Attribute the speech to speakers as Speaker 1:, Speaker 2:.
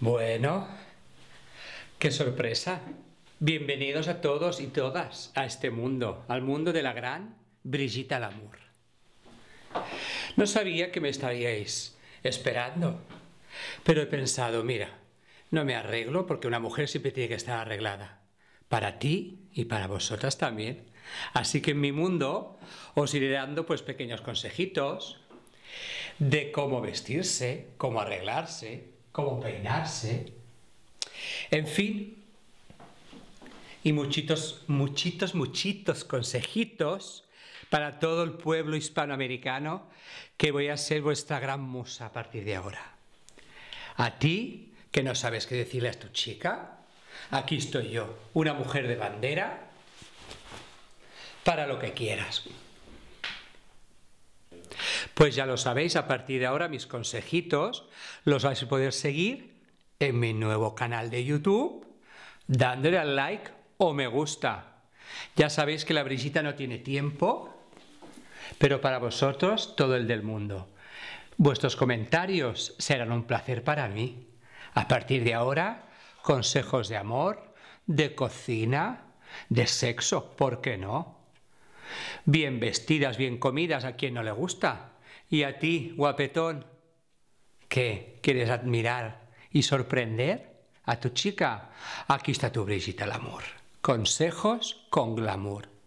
Speaker 1: Bueno, qué sorpresa. Bienvenidos a todos y todas a este mundo, al mundo de la gran Brigitte Lamour. No sabía que me estaríais esperando, pero he pensado, mira, no me arreglo porque una mujer siempre tiene que estar arreglada, para ti y para vosotras también. Así que en mi mundo os iré dando pues pequeños consejitos de cómo vestirse, cómo arreglarse, como peinarse. En fin, y muchitos, muchitos, muchitos consejitos para todo el pueblo hispanoamericano que voy a ser vuestra gran musa a partir de ahora. A ti, que no sabes qué decirle a tu chica, aquí estoy yo, una mujer de bandera, para lo que quieras. Pues ya lo sabéis, a partir de ahora mis consejitos los vais a poder seguir en mi nuevo canal de YouTube, dándole al like o me gusta. Ya sabéis que la brisita no tiene tiempo, pero para vosotros todo el del mundo. Vuestros comentarios serán un placer para mí. A partir de ahora, consejos de amor, de cocina, de sexo, ¿por qué no? Bien vestidas, bien comidas, a quien no le gusta. Y a ti, guapetón, ¿qué? ¿Quieres admirar y sorprender a tu chica? Aquí está tu el amor. Consejos con glamour.